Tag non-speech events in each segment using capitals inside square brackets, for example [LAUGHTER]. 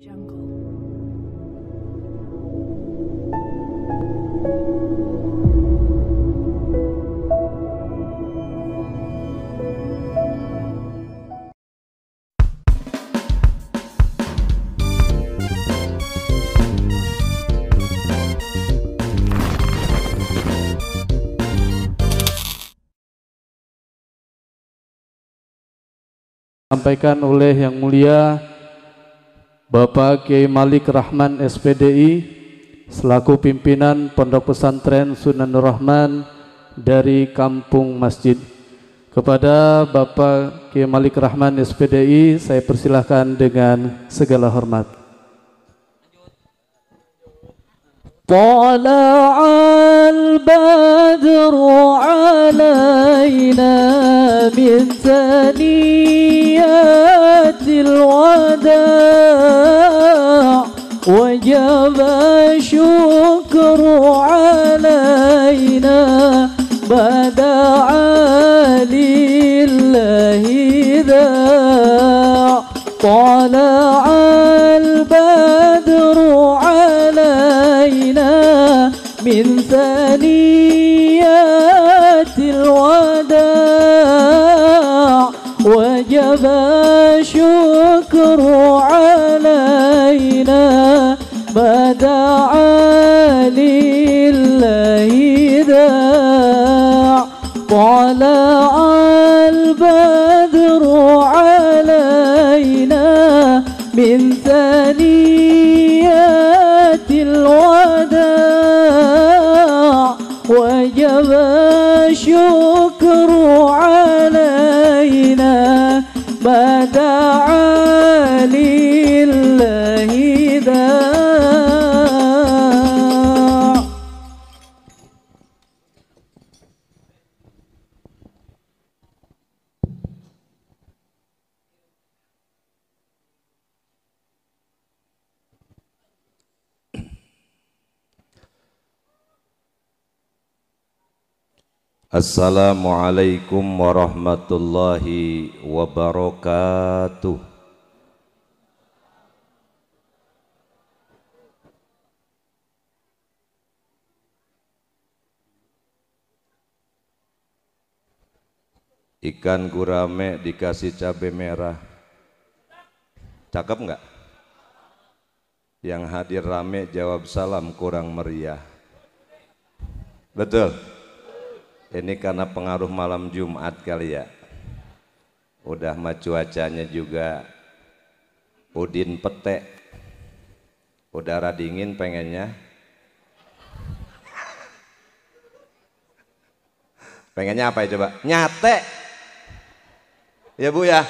Sampaikan oleh Yang Mulia Bapak Kiai Malik Rahman SPDI selaku pimpinan Pondok Pesantren Sunan Rahman dari Kampung Masjid. Kepada Bapak Kiai Malik Rahman SPDI saya persilahkan dengan segala hormat. طلع البدر علينا من ثنيات وجب الشكر علينا بدأ تعالي لله داع طلع البدر علينا من ثنيات الوداع وجب الشكر علينا ما تعالي Assalamualaikum warahmatullahi wabarakatuh. Ikan gurame dikasih cabe merah. Cakep enggak? Yang hadir rame jawab salam kurang meriah. Betul. Ini karena pengaruh malam Jumat kali ya. Udah mah cuacanya juga udin petek. Udara dingin pengennya. Pengennya apa ya coba? Nyate. Ya Bu ya.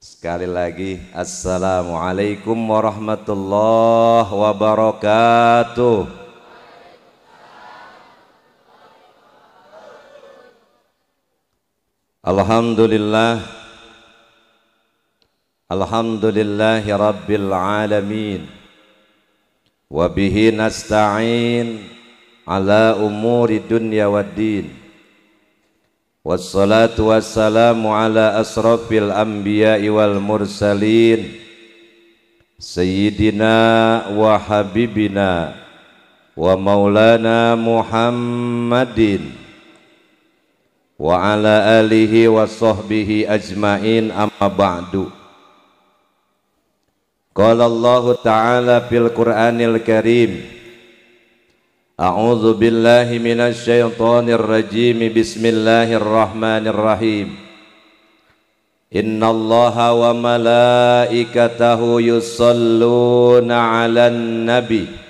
Sekali lagi Assalamualaikum warahmatullahi wabarakatuh Alhamdulillah Alhamdulillahi Rabbil Alamin Wabihi nasta'in ala umuri dunya wa din Wassalatu wassalamu ala asrafil anbiya wal mursalin Sayyidina wa habibina wa maulana Muhammadin wa ala alihi wa sahbihi ajmain amma ba'du Qala Allah Ta'ala fil Qur'anil Karim A'udzu billahi minasy syaithanir rajim Bismillahirrahmanirrahim Innallaha wa malaikatahu yusalluna 'alan nabiy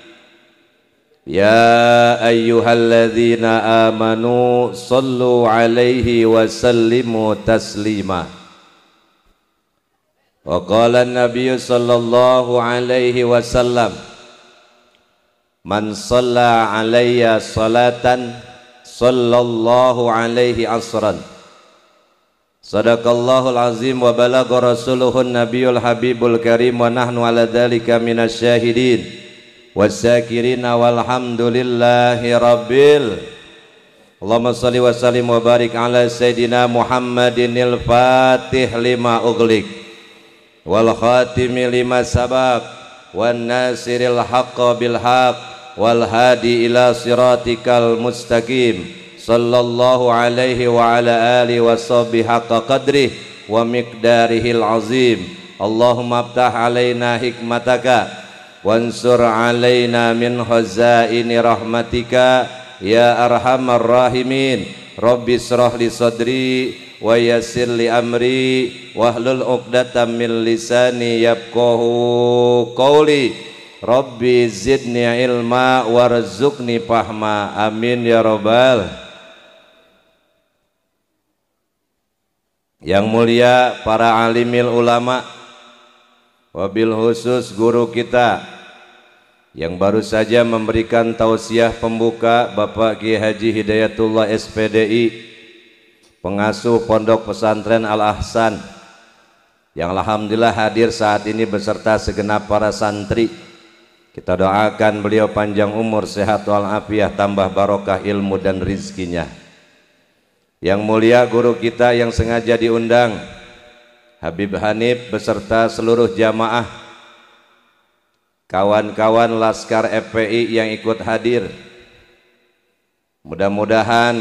يا أيها الذين آمنوا صلوا عليه وسلموا تسليما وقال النبي صلى الله عليه وسلم من صلى علي صلاة صلى الله عليه عصرا صدق الله العظيم وبلغ رسوله النبي الحبيب الكريم ونحن على ذلك من الشاهدين والشاكرين والحمد لله رب اللهم صل وسلم وبارك على سيدنا محمد الفاتح لما أغلق والخاتم لما سبق والناصر الحق بالحق والهادي إلى صراطك المستقيم صلى الله عليه وعلى آله وصحبه حق قدره ومقداره العظيم اللهم افتح علينا حكمتك wansur علينا min خزائن rahmatika ya arhamar rahimin رب اشرح لي صدري ويسر لي amri wahlul من لساني lisani قولي رب زدني علما ilma فهما fahma amin ya yang mulia para alimil ulama' wabil khusus guru kita yang baru saja memberikan tausiah pembuka Bapak Kiai Haji Hidayatullah SPDI pengasuh Pondok Pesantren Al Ahsan yang alhamdulillah hadir saat ini beserta segenap para santri. Kita doakan beliau panjang umur, sehat walafiah, tambah barokah ilmu dan rizkinya. Yang mulia guru kita yang sengaja diundang, Habib Hanif beserta seluruh jamaah kawan-kawan Laskar FPI yang ikut hadir mudah-mudahan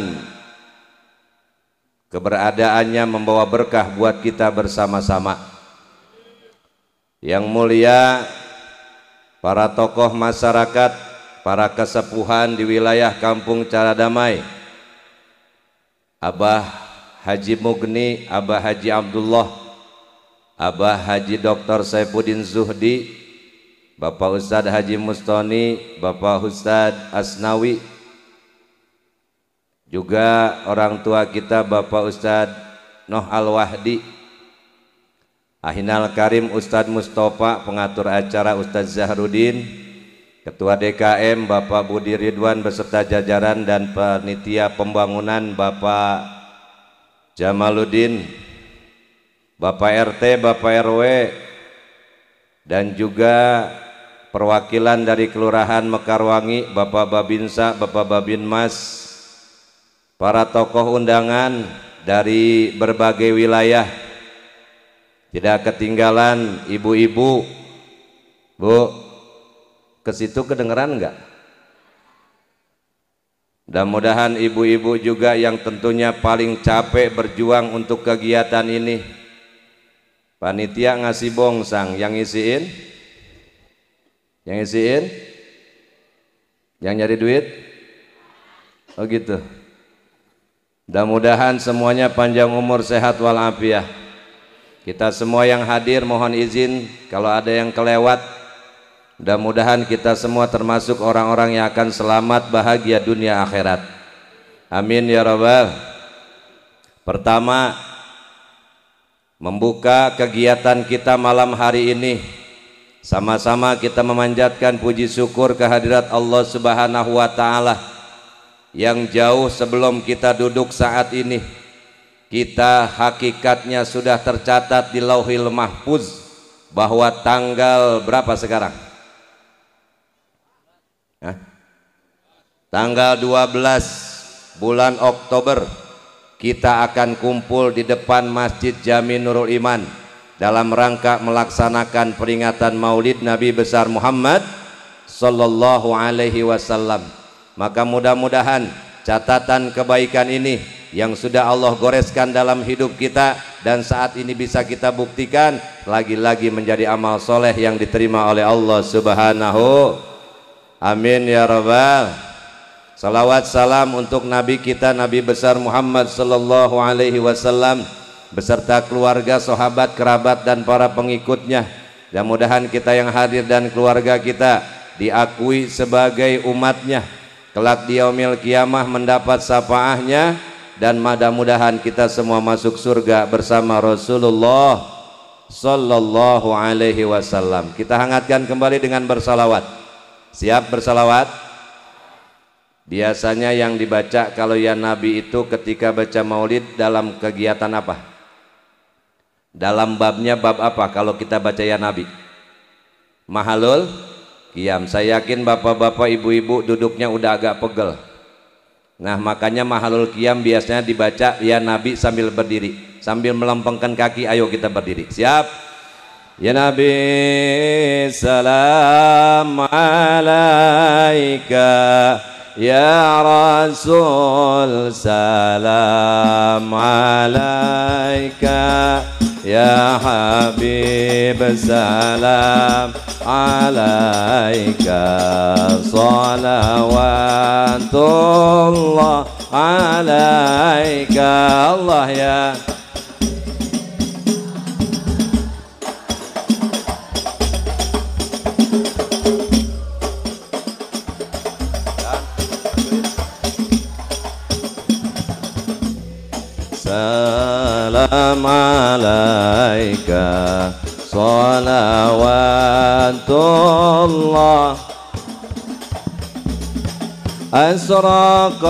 keberadaannya membawa berkah buat kita bersama-sama yang mulia para tokoh masyarakat para kesepuhan di wilayah kampung cara damai Abah Haji Mugni Abah Haji Abdullah Abah Haji Dr. Saifuddin Zuhdi, Bapak Ustadz Haji Mustoni, Bapak Ustadz Asnawi, juga orang tua kita Bapak Ustadz Noh Al-Wahdi, Ahinal Karim Ustadz Mustafa, pengatur acara Ustadz Zahrudin, Ketua DKM Bapak Budi Ridwan beserta jajaran dan panitia pembangunan Bapak Jamaluddin Bapak RT, Bapak RW dan juga perwakilan dari Kelurahan Mekarwangi, Bapak Babinsa, Bapak Babinmas, para tokoh undangan dari berbagai wilayah. Tidak ketinggalan ibu-ibu. Bu, ke situ kedengeran enggak? Mudah-mudahan ibu-ibu juga yang tentunya paling capek berjuang untuk kegiatan ini Panitia ngasih bongsang, yang isiin, Yang isiin, Yang nyari duit? Oh gitu. Mudah-mudahan semuanya panjang umur sehat walafiat. Kita semua yang hadir mohon izin kalau ada yang kelewat. Mudah-mudahan kita semua termasuk orang-orang yang akan selamat bahagia dunia akhirat. Amin ya rabbal. Pertama, membuka kegiatan kita malam hari ini sama-sama kita memanjatkan puji syukur kehadirat Allah Subhanahu wa taala yang jauh sebelum kita duduk saat ini kita hakikatnya sudah tercatat di Lauhil Mahfuz bahwa tanggal berapa sekarang? Hah? Tanggal 12 bulan Oktober kita akan kumpul di depan Masjid Jami Nurul Iman dalam rangka melaksanakan peringatan Maulid Nabi besar Muhammad sallallahu alaihi wasallam. Maka mudah-mudahan catatan kebaikan ini yang sudah Allah goreskan dalam hidup kita dan saat ini bisa kita buktikan lagi-lagi menjadi amal soleh yang diterima oleh Allah Subhanahu. Amin ya rabbal Salawat salam untuk Nabi kita Nabi besar Muhammad sallallahu alaihi wasallam beserta keluarga, sahabat, kerabat dan para pengikutnya. Dan mudahan kita yang hadir dan keluarga kita diakui sebagai umatnya. Kelak di yaumil kiamah mendapat sapaahnya dan mudah-mudahan kita semua masuk surga bersama Rasulullah sallallahu alaihi wasallam. Kita hangatkan kembali dengan bersalawat. Siap bersalawat? Biasanya yang dibaca kalau ya Nabi itu ketika baca maulid dalam kegiatan apa? Dalam babnya bab apa kalau kita baca ya Nabi? Mahalul Kiam. Saya yakin bapak-bapak ibu-ibu duduknya udah agak pegel. Nah makanya mahalul Kiam biasanya dibaca ya Nabi sambil berdiri. Sambil melempengkan kaki ayo kita berdiri. Siap? Ya Nabi salam alaika يا رسول سلام عليك يا حبيب سلام عليك صلوات الله عليك الله يا عليك صلوات الله أشرق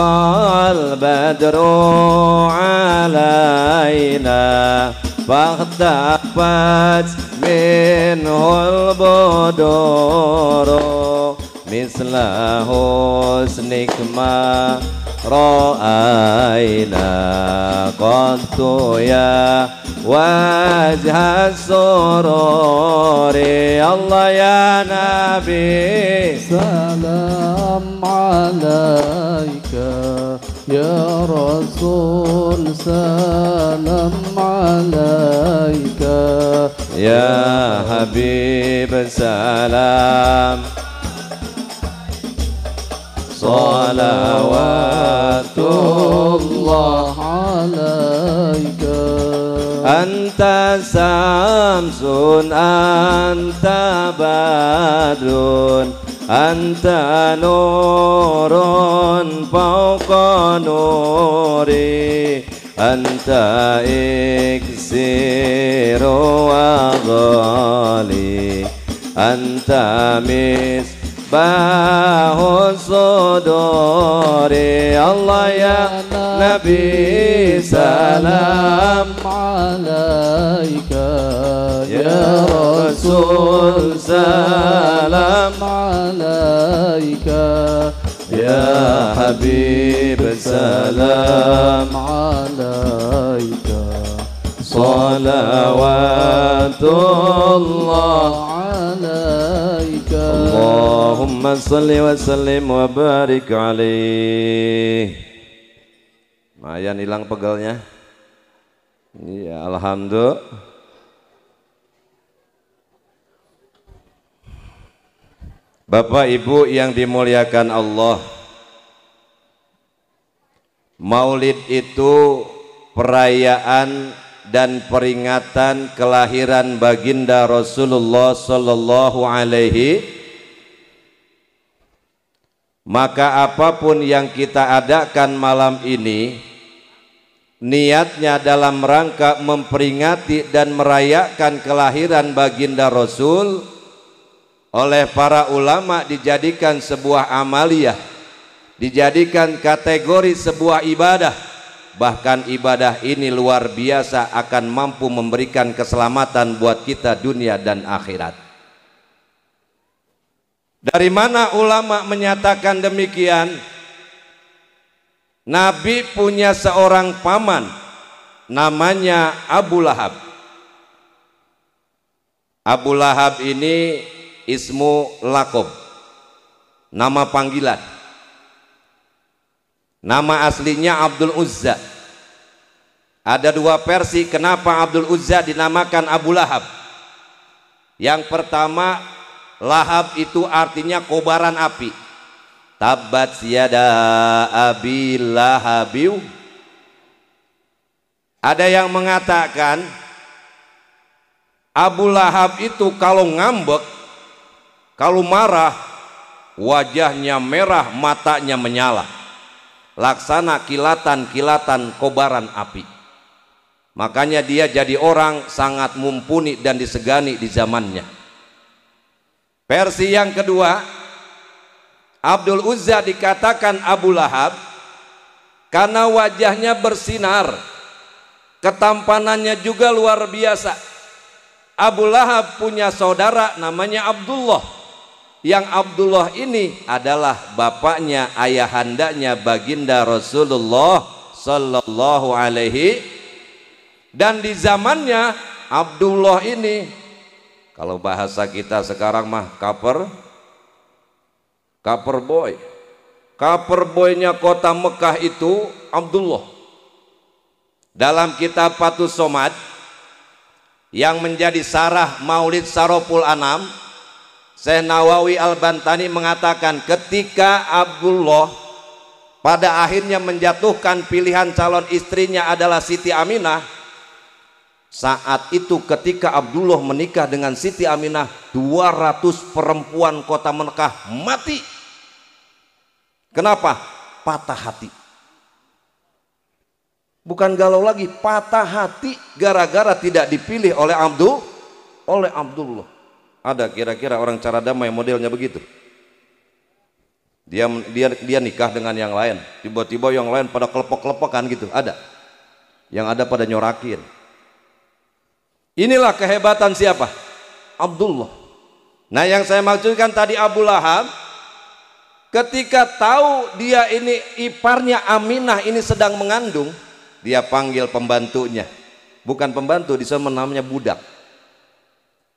البدر علينا فاختفت منه البدور مثل حسنك ما رأينا قد يا وجه السرور الله يا نبي سلام عليك يا رسول سلام عليك يا حبيب سلام صلوات الله Anta Samsun Anta أنت Anta أنت نور فوق نوري أنت إكسير وغالي أنت باه الصدور الله يا نبي سلام عليك يا رسول سلام عليك يا حبيب سلام عليك صلوات الله اللهم صل وسلم وبارك عليه Mayan hilang pegalnya Iya Alhamdulillah Bapak Ibu yang dimuliakan Allah Maulid itu perayaan dan peringatan kelahiran baginda Rasulullah sallallahu alaihi maka apapun yang kita adakan malam ini niatnya dalam rangka memperingati dan merayakan kelahiran baginda Rasul oleh para ulama dijadikan sebuah amaliyah dijadikan kategori sebuah ibadah bahkan ibadah ini luar biasa akan mampu memberikan keselamatan buat kita dunia dan akhirat dari mana ulama menyatakan demikian? Nabi punya seorang paman namanya Abu Lahab. Abu Lahab ini ismu lakob. Nama panggilan. Nama aslinya Abdul Uzza. Ada dua versi kenapa Abdul Uzza dinamakan Abu Lahab. Yang pertama Lahab itu artinya kobaran api. Tabat siada abi lahabiu. Ada yang mengatakan Abu Lahab itu kalau ngambek, kalau marah, wajahnya merah, matanya menyala. Laksana kilatan-kilatan kobaran api. Makanya dia jadi orang sangat mumpuni dan disegani di zamannya. Versi yang kedua, Abdul Uzza dikatakan Abu Lahab karena wajahnya bersinar, ketampanannya juga luar biasa. Abu Lahab punya saudara namanya Abdullah. Yang Abdullah ini adalah bapaknya, ayahandanya baginda Rasulullah sallallahu alaihi dan di zamannya Abdullah ini kalau bahasa kita sekarang mah kaper kaper boy. Kaper boynya kota Mekah itu Abdullah. Dalam kitab Patus Somad yang menjadi sarah Maulid Saropul Anam, Syekh Nawawi Al-Bantani mengatakan ketika Abdullah pada akhirnya menjatuhkan pilihan calon istrinya adalah Siti Aminah, saat itu ketika Abdullah menikah dengan Siti Aminah, 200 perempuan kota Mekah mati. Kenapa? Patah hati. Bukan galau lagi, patah hati gara-gara tidak dipilih oleh Abdul, oleh Abdullah. Ada kira-kira orang cara damai modelnya begitu. Dia dia dia nikah dengan yang lain, tiba-tiba yang lain pada kelepok-kelepokan gitu, ada. Yang ada pada nyorakin Inilah kehebatan siapa? Abdullah. Nah yang saya maksudkan tadi Abu Lahab ketika tahu dia ini iparnya Aminah ini sedang mengandung dia panggil pembantunya bukan pembantu di sana namanya budak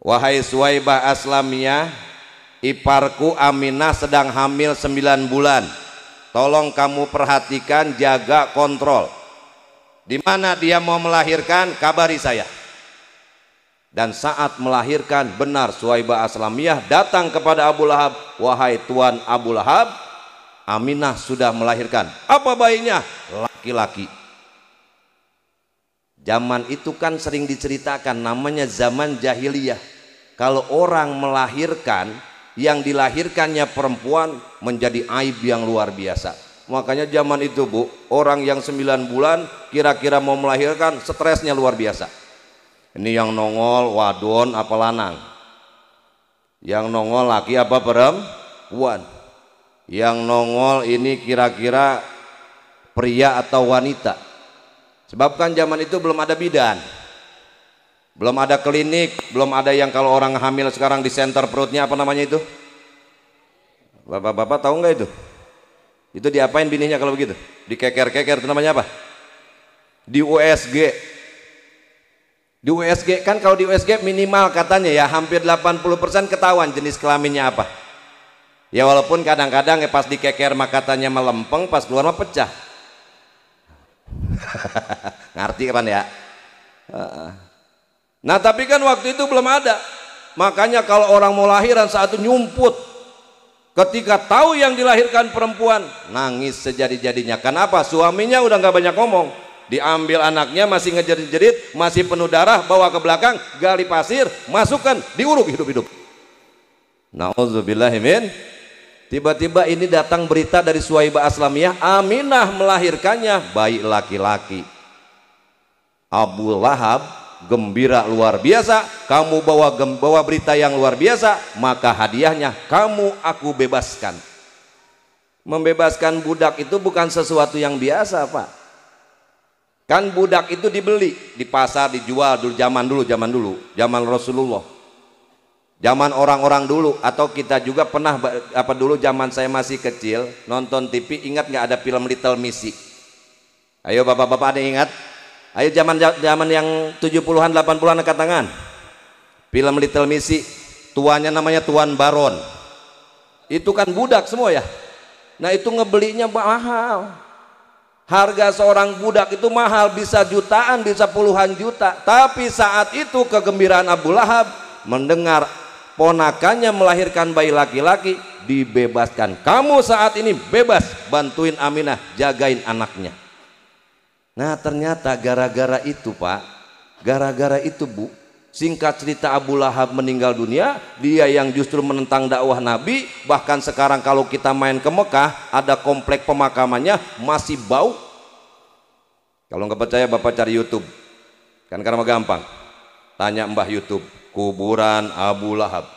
wahai Suwaibah Aslamiyah iparku Aminah sedang hamil sembilan bulan tolong kamu perhatikan jaga kontrol di mana dia mau melahirkan kabari saya dan saat melahirkan benar Suhaibah Aslamiyah datang kepada Abu Lahab wahai tuan Abu Lahab Aminah sudah melahirkan apa bayinya laki-laki zaman itu kan sering diceritakan namanya zaman jahiliyah kalau orang melahirkan yang dilahirkannya perempuan menjadi aib yang luar biasa makanya zaman itu bu orang yang sembilan bulan kira-kira mau melahirkan stresnya luar biasa ini yang nongol wadon apa lanang? Yang nongol laki apa perempuan? Yang nongol ini kira-kira pria atau wanita? Sebab kan zaman itu belum ada bidan. Belum ada klinik, belum ada yang kalau orang hamil sekarang di center perutnya apa namanya itu? Bapak-bapak tahu nggak itu? Itu diapain bininya kalau begitu? Dikeker-keker itu namanya apa? Di USG, di USG kan kalau di USG minimal katanya ya hampir 80% ketahuan jenis kelaminnya apa. Ya walaupun kadang-kadang ya pas dikeker makatanya melempeng pas keluar mah pecah. [LAUGHS] Ngerti kan ya? Nah tapi kan waktu itu belum ada. Makanya kalau orang mau lahiran saat itu nyumput. Ketika tahu yang dilahirkan perempuan, nangis sejadi-jadinya. Kenapa? Suaminya udah gak banyak ngomong diambil anaknya masih ngejerit-jerit masih penuh darah bawa ke belakang gali pasir masukkan diuruk hidup-hidup na'udzubillahimin tiba-tiba ini datang berita dari Suwaibah Aslamiyah Aminah melahirkannya baik laki-laki Abu Lahab gembira luar biasa kamu bawa gem, bawa berita yang luar biasa maka hadiahnya kamu aku bebaskan membebaskan budak itu bukan sesuatu yang biasa pak Kan budak itu dibeli di pasar, dijual dulu zaman dulu, zaman dulu, zaman Rasulullah. Zaman orang-orang dulu atau kita juga pernah apa dulu zaman saya masih kecil nonton TV ingat nggak ada film Little Missy? Ayo bapak-bapak ada ingat? Ayo zaman zaman yang 70-an 80-an angkat tangan. Film Little Missy, tuannya namanya Tuan Baron. Itu kan budak semua ya. Nah itu ngebelinya mahal Harga seorang budak itu mahal, bisa jutaan, bisa puluhan juta. Tapi saat itu kegembiraan Abu Lahab mendengar ponakannya melahirkan bayi laki-laki dibebaskan. Kamu saat ini bebas, bantuin Aminah jagain anaknya. Nah, ternyata gara-gara itu, Pak. Gara-gara itu, Bu, Singkat cerita Abu Lahab meninggal dunia, dia yang justru menentang dakwah Nabi, bahkan sekarang kalau kita main ke Mekah, ada komplek pemakamannya masih bau. Kalau nggak percaya Bapak cari YouTube. Kan karena gampang. Tanya Mbah YouTube, kuburan Abu Lahab.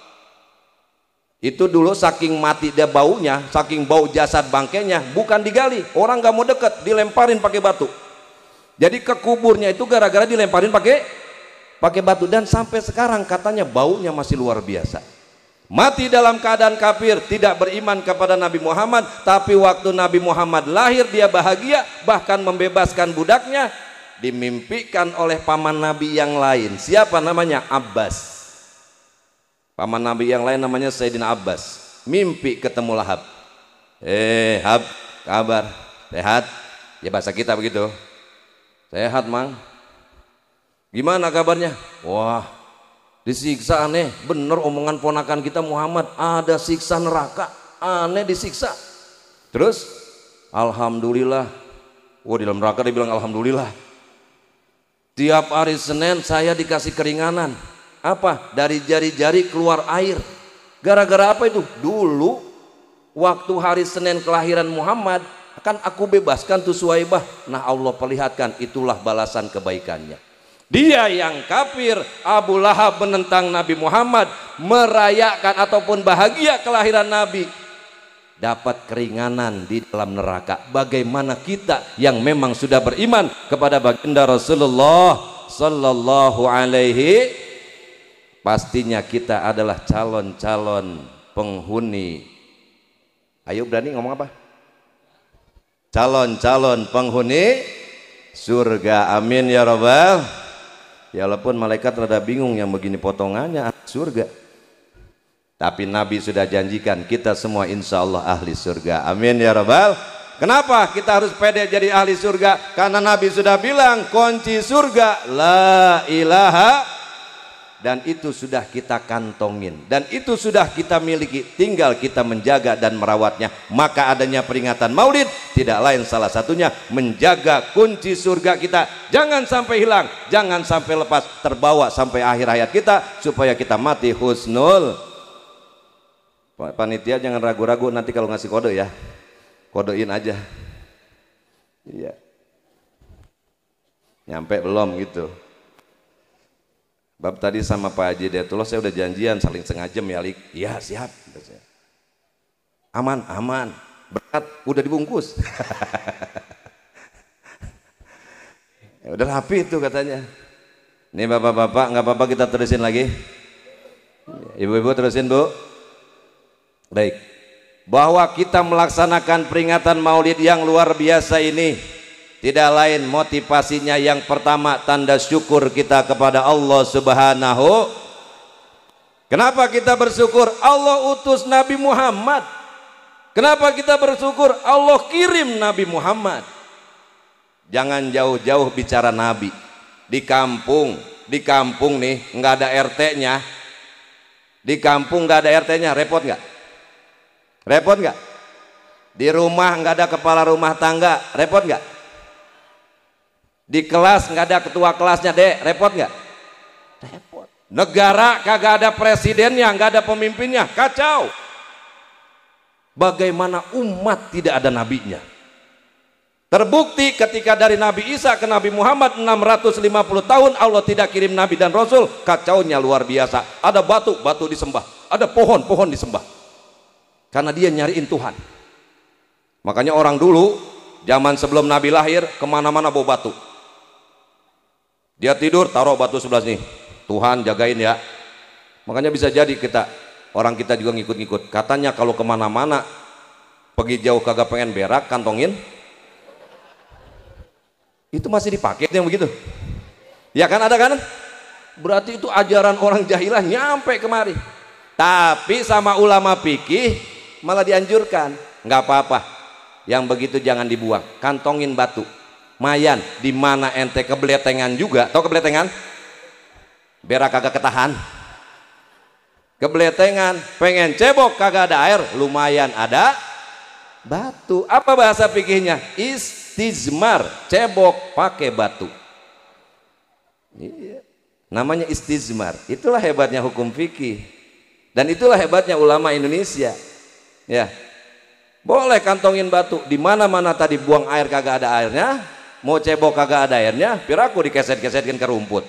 Itu dulu saking mati dia baunya, saking bau jasad bangkainya, bukan digali, orang nggak mau deket, dilemparin pakai batu. Jadi ke kuburnya itu gara-gara dilemparin pakai pakai batu dan sampai sekarang katanya baunya masih luar biasa mati dalam keadaan kafir tidak beriman kepada Nabi Muhammad tapi waktu Nabi Muhammad lahir dia bahagia bahkan membebaskan budaknya dimimpikan oleh paman Nabi yang lain siapa namanya Abbas paman Nabi yang lain namanya Sayyidina Abbas mimpi ketemu Lahab eh Hab kabar sehat ya bahasa kita begitu sehat mang Gimana kabarnya? Wah, disiksa aneh. Bener omongan ponakan kita Muhammad, ada siksa neraka. Aneh disiksa. Terus, Alhamdulillah. Wah, oh, di dalam neraka dia bilang Alhamdulillah. Tiap hari Senin saya dikasih keringanan. Apa? Dari jari-jari keluar air. Gara-gara apa itu? Dulu waktu hari Senin kelahiran Muhammad, kan aku bebaskan tuh bah. Nah Allah perlihatkan itulah balasan kebaikannya. Dia yang kafir, Abu Lahab menentang Nabi Muhammad, merayakan ataupun bahagia kelahiran Nabi, dapat keringanan di dalam neraka. Bagaimana kita yang memang sudah beriman kepada baginda Rasulullah sallallahu alaihi pastinya kita adalah calon-calon penghuni. Ayo berani ngomong apa? Calon-calon penghuni surga. Amin ya robbal. Ya walaupun malaikat rada bingung yang begini potongannya surga. Tapi Nabi sudah janjikan kita semua insya Allah ahli surga. Amin ya rabbal. Kenapa kita harus pede jadi ahli surga? Karena Nabi sudah bilang kunci surga la ilaha dan itu sudah kita kantongin dan itu sudah kita miliki tinggal kita menjaga dan merawatnya maka adanya peringatan maulid tidak lain salah satunya menjaga kunci surga kita jangan sampai hilang jangan sampai lepas terbawa sampai akhir hayat kita supaya kita mati husnul panitia jangan ragu-ragu nanti kalau ngasih kode ya kodein aja iya nyampe belum gitu Bab tadi sama Pak Haji Detulo saya udah janjian saling sengaja ya Iya siap. Aman, aman. Berat, udah dibungkus. [LAUGHS] ya, udah rapi itu katanya. Ini bapak-bapak, nggak apa-apa kita terusin lagi. Ibu-ibu terusin bu. Baik. Bahwa kita melaksanakan peringatan maulid yang luar biasa ini tidak lain motivasinya yang pertama tanda syukur kita kepada Allah Subhanahu Kenapa kita bersyukur Allah utus Nabi Muhammad? Kenapa kita bersyukur Allah kirim Nabi Muhammad? Jangan jauh-jauh bicara Nabi. Di kampung, di kampung nih nggak ada RT-nya. Di kampung nggak ada RT-nya, repot nggak? Repot nggak? Di rumah nggak ada kepala rumah tangga, repot nggak? Di kelas nggak ada ketua kelasnya dek, repot nggak? Repot. Negara kagak ada presidennya, nggak ada pemimpinnya, kacau. Bagaimana umat tidak ada nabinya? Terbukti ketika dari Nabi Isa ke Nabi Muhammad 650 tahun Allah tidak kirim nabi dan rasul, kacaunya luar biasa. Ada batu, batu disembah. Ada pohon, pohon disembah. Karena dia nyariin Tuhan. Makanya orang dulu zaman sebelum Nabi lahir kemana-mana bawa batu dia tidur taruh batu sebelah sini. Tuhan jagain ya. Makanya bisa jadi kita orang kita juga ngikut-ngikut. Katanya kalau kemana-mana pergi jauh kagak pengen berak kantongin. Itu masih dipakai yang begitu. Ya kan ada kan? Berarti itu ajaran orang jahilah nyampe kemari. Tapi sama ulama pikih malah dianjurkan. Nggak apa-apa. Yang begitu jangan dibuang. Kantongin batu. Mayan, di mana ente kebeletengan juga. Tahu kebeletengan? Berak kagak ketahan. Kebeletengan, pengen cebok kagak ada air, lumayan ada batu. Apa bahasa pikirnya? Istizmar, cebok pakai batu. Iya. Namanya istizmar. Itulah hebatnya hukum fikih. Dan itulah hebatnya ulama Indonesia. Ya. Boleh kantongin batu di mana-mana tadi buang air kagak ada airnya, mau cebok kagak ada airnya piraku dikeset-kesetkan ke rumput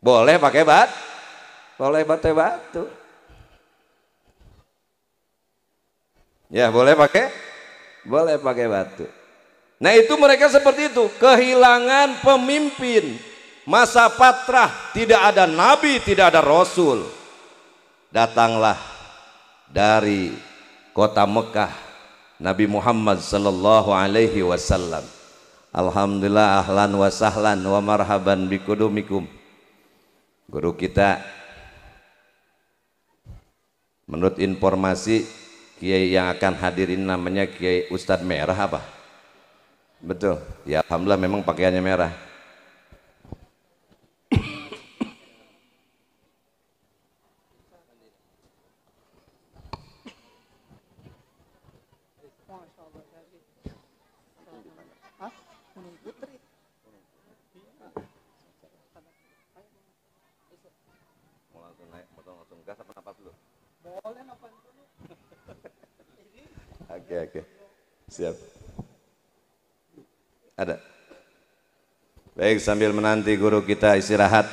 boleh pakai bat boleh pakai batu ya boleh pakai boleh pakai batu nah itu mereka seperti itu kehilangan pemimpin masa patrah tidak ada nabi tidak ada rasul datanglah dari kota Mekah Nabi Muhammad sallallahu alaihi wasallam. Alhamdulillah ahlan wa sahlan wa marhaban bikudumikum. Guru kita menurut informasi kiai yang akan hadirin namanya kiai Ustadz Merah apa? Betul. Ya alhamdulillah memang pakaiannya merah. Siap. Ada. Baik, sambil menanti guru kita istirahat.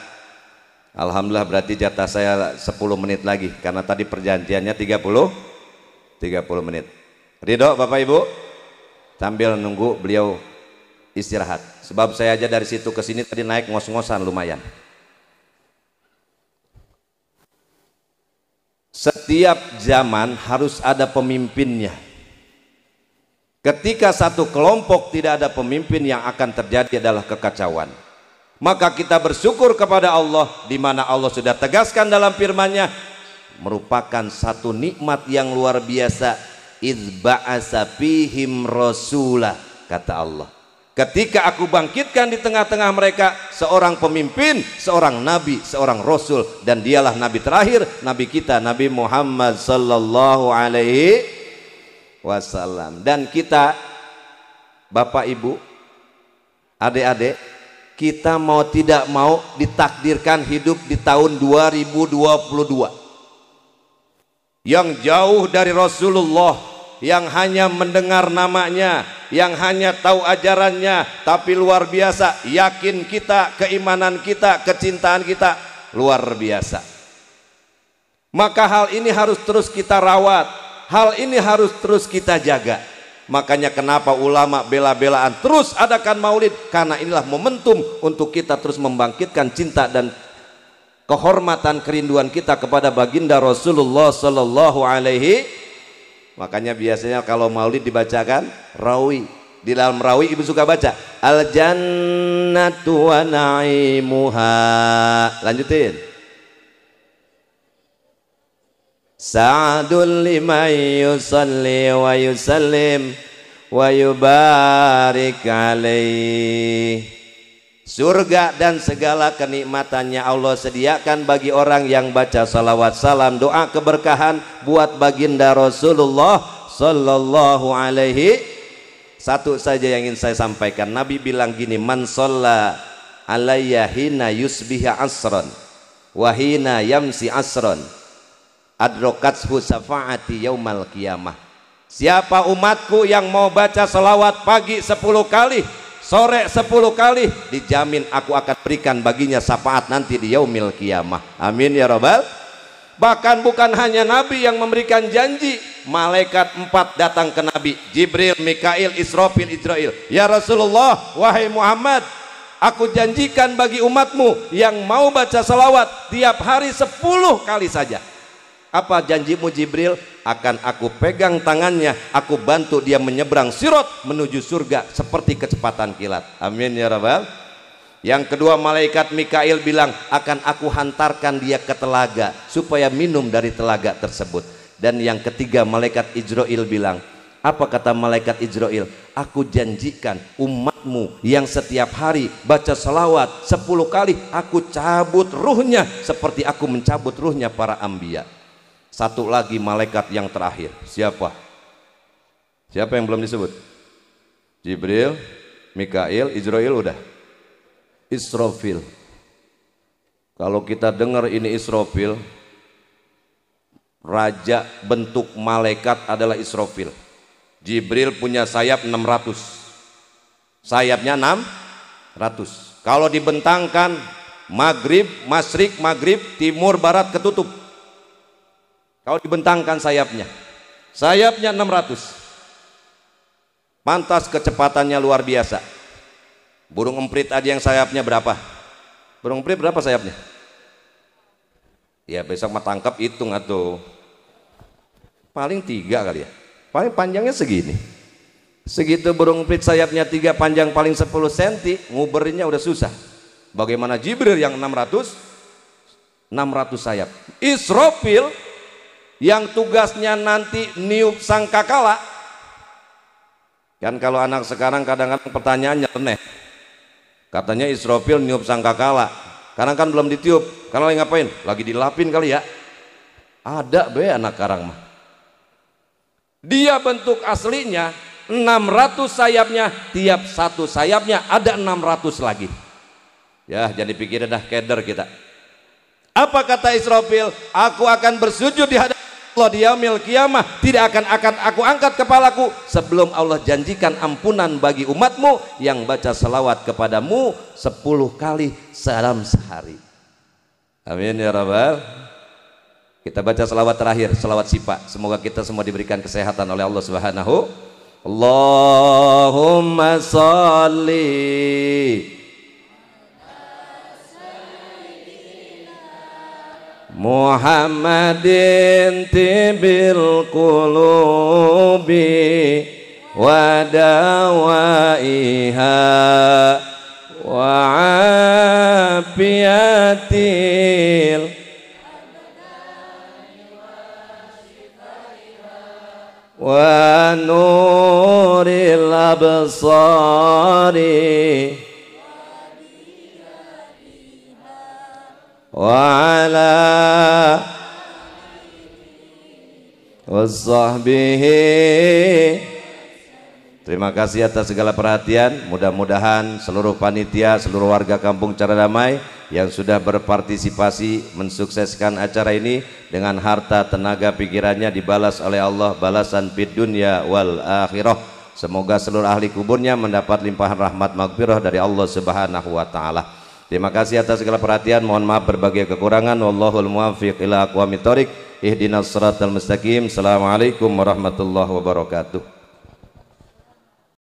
Alhamdulillah berarti jatah saya 10 menit lagi karena tadi perjanjiannya 30 30 menit. Ridho Bapak Ibu sambil nunggu beliau istirahat. Sebab saya aja dari situ ke sini tadi naik ngos-ngosan lumayan. Setiap zaman harus ada pemimpinnya. Ketika satu kelompok tidak ada pemimpin yang akan terjadi adalah kekacauan. Maka kita bersyukur kepada Allah di mana Allah sudah tegaskan dalam firman-Nya merupakan satu nikmat yang luar biasa idba'asa fihim rasulah kata Allah. Ketika aku bangkitkan di tengah-tengah mereka seorang pemimpin, seorang nabi, seorang rasul dan dialah nabi terakhir, nabi kita Nabi Muhammad sallallahu alaihi wasallam. Dan kita Bapak Ibu, adik-adik, kita mau tidak mau ditakdirkan hidup di tahun 2022. Yang jauh dari Rasulullah, yang hanya mendengar namanya, yang hanya tahu ajarannya, tapi luar biasa, yakin kita, keimanan kita, kecintaan kita luar biasa. Maka hal ini harus terus kita rawat, Hal ini harus terus kita jaga. Makanya kenapa ulama bela-belaan terus adakan maulid karena inilah momentum untuk kita terus membangkitkan cinta dan kehormatan kerinduan kita kepada baginda Rasulullah sallallahu alaihi makanya biasanya kalau maulid dibacakan rawi di dalam rawi ibu suka baca al jannatu wa naimuha lanjutin Sa'adun liman yusalli wa yusallim wa yubarik alaih. Surga dan segala kenikmatannya Allah sediakan bagi orang yang baca salawat salam doa keberkahan buat baginda Rasulullah sallallahu alaihi satu saja yang ingin saya sampaikan Nabi bilang gini man sholla alayya hina yusbiha asron wahina yamsi asron adrokat husafaati yaumal kiamah siapa umatku yang mau baca selawat pagi sepuluh kali sore sepuluh kali dijamin aku akan berikan baginya syafaat nanti di yaumil kiamah amin ya robbal bahkan bukan hanya nabi yang memberikan janji malaikat empat datang ke nabi Jibril, Mikail, Israfil, Israel ya Rasulullah wahai Muhammad aku janjikan bagi umatmu yang mau baca selawat tiap hari sepuluh kali saja apa janjimu Jibril? Akan aku pegang tangannya, aku bantu dia menyeberang sirot menuju surga seperti kecepatan kilat. Amin ya rabbal. Yang kedua malaikat Mikail bilang akan aku hantarkan dia ke telaga supaya minum dari telaga tersebut. Dan yang ketiga malaikat Ijroil bilang apa kata malaikat Ijroil? Aku janjikan umatmu yang setiap hari baca selawat sepuluh kali aku cabut ruhnya seperti aku mencabut ruhnya para ambia satu lagi malaikat yang terakhir. Siapa? Siapa yang belum disebut? Jibril, Mikail, Israel udah. Israfil. Kalau kita dengar ini Israfil, raja bentuk malaikat adalah Israfil. Jibril punya sayap 600. Sayapnya 600. Kalau dibentangkan maghrib, masrik, maghrib, timur, barat ketutup Kau dibentangkan sayapnya. Sayapnya 600. Pantas kecepatannya luar biasa. Burung emprit aja yang sayapnya berapa? Burung emprit berapa sayapnya? Ya besok mah tangkap hitung atau paling tiga kali ya. Paling panjangnya segini. Segitu burung emprit sayapnya tiga panjang paling 10 cm, nguberinnya udah susah. Bagaimana Jibril yang 600 600 sayap. Israfil yang tugasnya nanti niup sangkakala kan kalau anak sekarang kadang-kadang pertanyaannya aneh katanya Israfil niup sangkakala karena kan belum ditiup karena lagi ngapain lagi dilapin kali ya ada be anak karang mah dia bentuk aslinya 600 sayapnya tiap satu sayapnya ada 600 lagi ya jadi pikirin dah keder kita apa kata Israfil aku akan bersujud di hadapan Allah dia kiamah tidak akan akan aku angkat kepalaku sebelum Allah janjikan ampunan bagi umatmu yang baca selawat kepadamu sepuluh kali salam sehari amin ya rabbal kita baca selawat terakhir selawat sipa semoga kita semua diberikan kesehatan oleh Allah subhanahu Allahumma salli Muhammadin tibil kulubi wa dawaiha wa afiyatil wa nuril absari وعلى وصحبه Terima kasih atas segala perhatian. Mudah-mudahan seluruh panitia, seluruh warga kampung Cara Damai yang sudah berpartisipasi mensukseskan acara ini dengan harta tenaga pikirannya dibalas oleh Allah balasan fid dunya wal akhirah. Semoga seluruh ahli kuburnya mendapat limpahan rahmat magfirah dari Allah Subhanahu wa taala. Terima kasih atas segala perhatian. Mohon maaf berbagai kekurangan. Wallahul muwaffiq ila aqwamit thoriq. Ihdinas siratal mustaqim. Assalamualaikum warahmatullahi wabarakatuh.